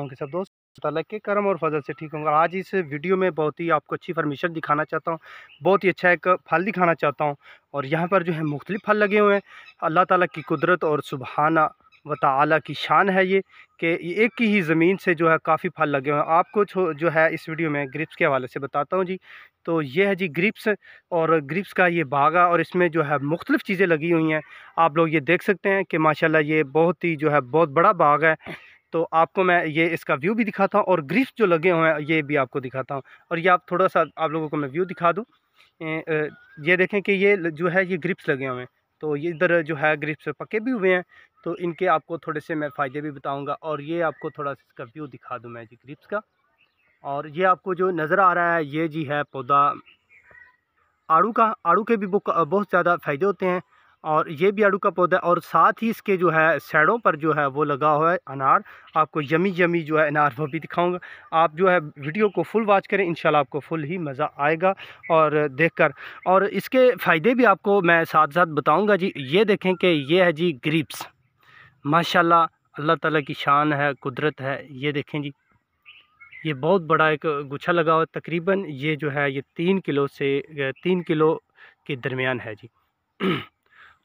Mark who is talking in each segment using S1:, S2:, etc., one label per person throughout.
S1: होंगे सब दोस्त ताला के करम और फजल से ठीक होंगे आज इस वीडियो में बहुत ही आपको अच्छी फ़र्मिशन दिखाना चाहता हूँ बहुत ही अच्छा एक फल दिखाना चाहता हूँ और यहाँ पर जो है मुख्तलिफ फल लगे हुए हैं अल्लाह ताला की कुदरत और सुबहाना व ताली की शान है ये कि एक की ही ज़मीन से जो है काफ़ी फल लगे हुए हैं आपको जो है इस वीडियो में ग्रिप्स के हवाले से बताता हूँ जी तो ये है जी ग्रिप्स और ग्रिप्स का ये बागा और इसमें जो है मुख्तलिफ चीज़ें लगी हुई हैं आप लोग ये देख सकते हैं कि माशाल्लाह ये बहुत ही जो है बहुत बड़ा बाग है तो आपको मैं ये इसका व्यू भी दिखाता हूँ और ग्रिप्स जो लगे हुए हैं ये भी आपको दिखाता हूँ और ये आप थोड़ा सा आप लोगों को मैं व्यू दिखा दूँ ये देखें कि ये जो है ये ग्रिप्स लगे हुए हैं तो ये इधर जो है ग्रिप्स पके भी हुए हैं तो इनके आपको थोड़े से मैं फ़ायदे भी बताऊँगा और ये आपको थोड़ा सा इसका व्यू दिखा दूँ मैं जी ग्रिप्स का और ये आपको जो नज़र आ रहा है ये जी है पौधा आड़ू का आड़ू के भी बहुत ज़्यादा फ़ायदे होते हैं और ये भी आड़ू का पौधा और साथ ही इसके जो है सैडों पर जो है वो लगा हुआ है अनार आपको यमी यमी जो है अनार वो भी दिखाऊंगा आप जो है वीडियो को फुल वॉच करें इंशाल्लाह आपको फुल ही मज़ा आएगा और देखकर और इसके फ़ायदे भी आपको मैं साथ साथ बताऊँगा जी ये देखें कि ये है जी ग्रीप्स माशाल्लाह अल्लाह ताला की शान है कुदरत है ये देखें जी ये बहुत बड़ा एक गुच्छा लगा हुआ तकरीबन ये जो है ये तीन किलो से तीन किलो के दरमियान है जी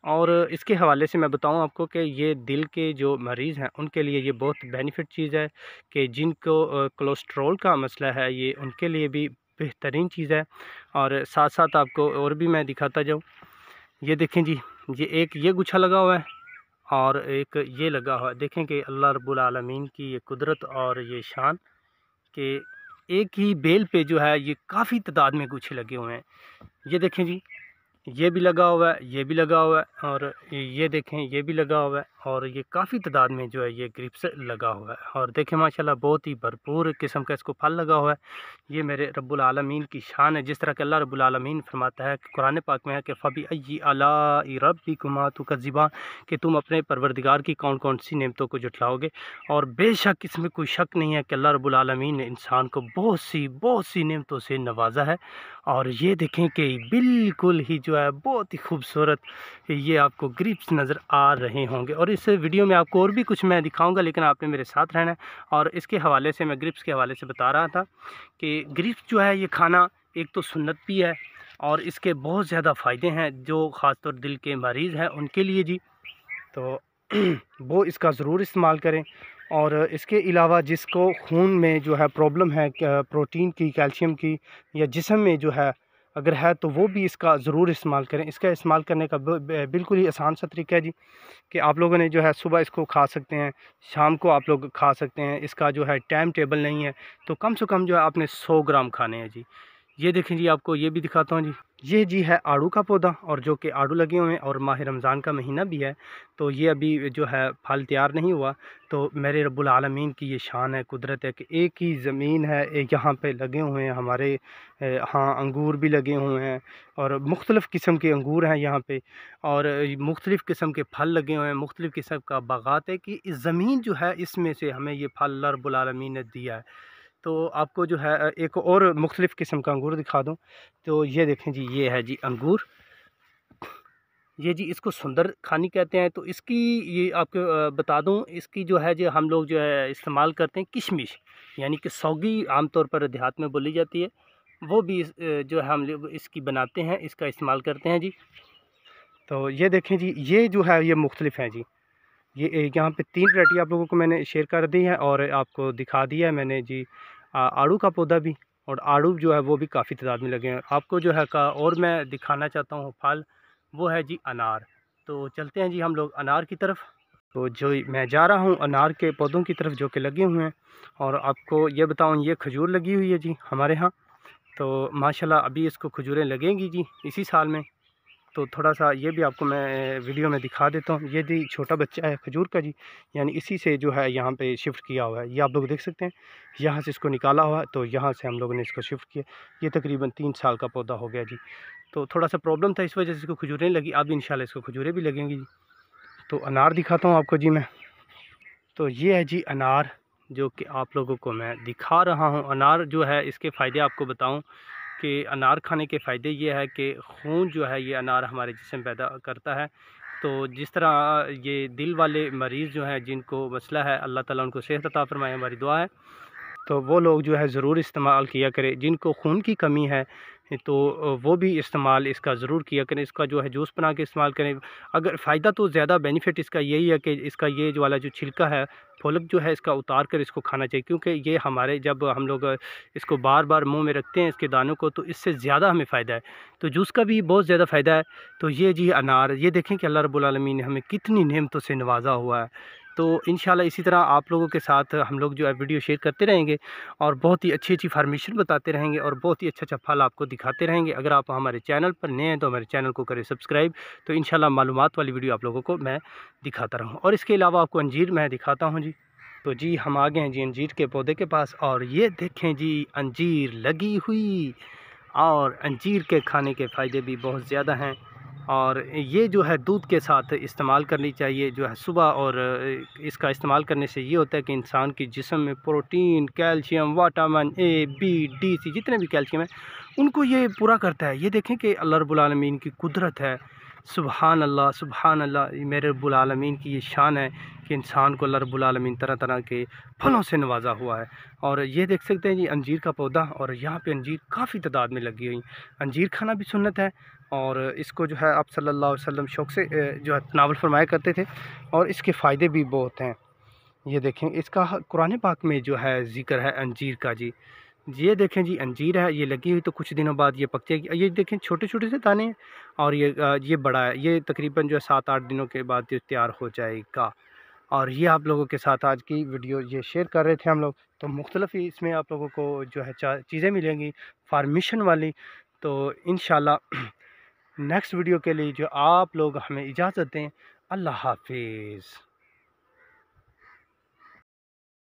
S1: और इसके हवाले से मैं बताऊं आपको कि ये दिल के जो मरीज़ हैं उनके लिए ये बहुत बेनिफिट चीज़ है कि जिनको कोलेस्ट्रॉल का मसला है ये उनके लिए भी बेहतरीन चीज़ है और साथ साथ आपको और भी मैं दिखाता जाऊँ ये देखें जी ये एक ये गुच्छा लगा हुआ है और एक ये लगा हुआ है देखें कि अल्लाह रबालमीन की ये कुदरत और ये शान के एक ही बेल पे जो है ये काफ़ी तादाद में गुच्छे लगे हुए हैं ये देखें जी ये भी लगा हुआ है ये भी लगा हुआ है और ये देखें ये भी लगा हुआ है और ये काफ़ी तादाद में जो है ये ग्रिप्स लगा हुआ है और देखें माशाल्लाह बहुत ही भरपूर किस्म का इसको फल लगा हुआ है ये मेरे रब्बुल आलमीन की शान है जिस तरह के अल्लाह रब्बुल आलमीन फरमाता है कुरान पाक में है कि फ़बी अय्यी अला रबी कुमा तो कजिबा कि तुम अपने परवरदिगार की कौन कौन सी नियमतों को जुटलाओगे और बेशक इसमें कोई शक नहीं है कि अल्लाह रब्बुल आलमीन ने इंसान को बहुत सी बहुत सी नियमतों से नवाजा है और ये देखें कि बिल्कुल ही जो जो है बहुत ही खूबसूरत ये आपको ग्रिप्स नज़र आ रहे होंगे और इस वीडियो में आपको और भी कुछ मैं दिखाऊंगा लेकिन आपने मेरे साथ रहना है और इसके हवाले से मैं ग्रिप्स के हवाले से बता रहा था कि ग्रिप्स जो है ये खाना एक तो सुन्नत भी है और इसके बहुत ज़्यादा फ़ायदे हैं जो ख़ासतौर दिल के मरीज़ हैं उनके लिए जी तो वो इसका ज़रूर इस्तेमाल करें और इसके अलावा जिसको खून में जो है प्रॉब्लम है प्रोटीन की कैल्शियम की या जिसम में जो है अगर है तो वो भी इसका ज़रूर इस्तेमाल करें इसका इस्तेमाल करने का बिल्कुल ही आसान सा तरीका है जी कि आप लोगों ने जो है सुबह इसको खा सकते हैं शाम को आप लोग खा सकते हैं इसका जो है टाइम टेबल नहीं है तो कम से कम जो है आपने सौ ग्राम खाने हैं जी ये देखें जी आपको ये भी दिखाता हूँ जी ये जी है आड़ू का पौधा और जो कि आड़ू लगे हुए हैं और माह रमज़ान का महीना भी है तो ये अभी जो है फल तैयार नहीं हुआ तो मेरे रब्बुल आलमीन की ये शान है कुदरत है कि एक ही ज़मीन है यहाँ पे लगे हुए हैं हमारे हाँ अंगूर भी लगे हुए हैं और मुख्तलिफ़ किस्म के अंगूर हैं यहाँ पे और मुख्तलिफ़ किस्म के फल लगे हुए हैं मुख्तलिफ़ किस्म का बागात है कि ज़मीन जो है इसमें से हमें ये फल रब्बुल आलमीन ने दिया है तो आपको जो है एक और मुख्तलिफ़ किस्म का अंगूर दिखा दूँ तो ये देखें जी ये है जी अंगूर ये जी इसको सुंदर खानी कहते हैं तो इसकी ये आपको बता दूं इसकी जो है जो हम लोग जो है इस्तेमाल करते हैं किशमिश यानी कि सौगी आमतौर पर देहात में बोली जाती है वो भी जो है हम लोग इसकी बनाते हैं इसका इस्तेमाल करते हैं जी तो ये देखें जी ये जो है ये मुख्तलिफ हैं जी ये यहाँ पे तीन वरायटी आप लोगों को मैंने शेयर कर दी है और आपको दिखा दिया है मैंने जी आड़ू का पौधा भी और आड़ू जो है वो भी काफ़ी तादाद में लगे हैं आपको जो है का और मैं दिखाना चाहता हूँ फल वो है जी अनार तो चलते हैं जी हम लोग अनार की तरफ तो जो मैं जा रहा हूँ अनार के पौधों की तरफ जो कि लगे हुए हैं और आपको ये बताऊँ ये खजूर लगी हुई है जी हमारे यहाँ तो माशाल्लाह अभी इसको खजूरें लगेंगी जी इसी साल में तो थोड़ा सा ये भी आपको मैं वीडियो में दिखा देता हूँ ये जी छोटा बच्चा है खजूर का जी यानी इसी से जो है यहाँ पे शिफ्ट किया हुआ है ये आप लोग देख सकते हैं यहाँ से इसको निकाला हुआ है तो यहाँ से हम लोगों ने इसको शिफ्ट किया ये तकरीबन तीन साल का पौधा हो गया जी तो थोड़ा सा प्रॉब्लम था इस वजह से इसको खजूरें लगी अब इन इसको खजूरें भी लगेंगी जी तो अनार दिखाता हूँ आपको जी मैं तो ये है जी अनार जो कि आप लोगों को मैं दिखा रहा हूँ अनार जो है इसके फ़ायदे आपको बताऊँ कि अनार खाने के फ़ायदे ये है कि खून जो है ये अनार हमारे जिसम पैदा करता है तो जिस तरह ये दिल वाले मरीज़ जो हैं जिनको मसला है अल्लाह ताला उनको सेहत अता फरमाए हमारी दुआ है तो वो लोग जो है ज़रूर इस्तेमाल किया करें जिनको खून की कमी है तो वो भी इस्तेमाल इसका ज़रूर किया करें इसका जो है जूस बना के इस्तेमाल करें अगर फ़ायदा तो ज़्यादा बेनिफिट इसका यही है कि इसका ये जो वाला जो छिलका है फोलक जो है इसका उतार कर इसको खाना चाहिए क्योंकि ये हमारे जब हम लोग इसको बार बार मुंह में रखते हैं इसके दानों को तो इससे ज़्यादा हमें फ़ायदा है तो जूस का भी बहुत ज़्यादा फ़ायदा है तो ये जी अनार ये देखें कि अल्लाह रबालमी ने हमें कितनी नेमतों से नवाज़ा हुआ है तो इन इसी तरह आप लोगों के साथ हम लोग जो है वीडियो शेयर करते रहेंगे और बहुत ही अच्छी अच्छी फार्मेशन बताते रहेंगे और बहुत ही अच्छा अच्छा फल आपको दिखाते रहेंगे अगर आप हमारे चैनल पर नए हैं तो हमारे चैनल को करें सब्सक्राइब तो इन मालूम वाली वीडियो आप लोगों को मैं दिखाता रहूँ और इसके अलावा आपको अंजीर मैं दिखाता हूँ जी तो जी हम आ गए हैं जी अंजीर के पौधे के पास और ये देखें जी अंजीर लगी हुई और अंजीर के खाने के फ़ायदे भी बहुत ज़्यादा हैं और ये जो है दूध के साथ इस्तेमाल करनी चाहिए जो है सुबह और इसका इस्तेमाल करने से ये होता है कि इंसान की जिसम में protein calcium vitamin A B D C जितने भी कैल्शियम हैं उनको ये पूरा करता है ये देखें कि अल्लाह रब्बुल रबालमीन की कुदरत है सुबहान अल्ला सुबहान अल्ला मेरे रबालमीन की ये शान है कि इंसान को अल्लाह रबालमीन तरह तरह के फलों से नवाजा हुआ है और ये देख सकते हैं जी अंजीर का पौधा और यहाँ पे अंजीर काफ़ी तादाद में लगी हुई अंजीर खाना भी सुनत है और इसको जो है आप सल्ला वसम शौक से जो है नावल फरमाया करते थे और इसके फ़ायदे भी बहुत हैं ये देखें इसका कुरान पाक में जो है ज़िक्र है अंजीर का जी ये देखें जी अंजीर है ये लगी हुई तो कुछ दिनों बाद ये पक जाएगी ये देखें छोटे छोटे से दाने और ये ये बड़ा है ये तकरीबन जो है सात आठ दिनों के बाद ये तैयार हो जाएगा और ये आप लोगों के साथ आज की वीडियो ये शेयर कर रहे थे हम लोग तो मुख्तलिफ इसमें आप लोगों को जो है चीज़ें मिलेंगी फार्मीशन वाली तो इन नेक्स्ट वीडियो के लिए जो आप लोग हमें इजाज़त दें अल्लाह हाफिज़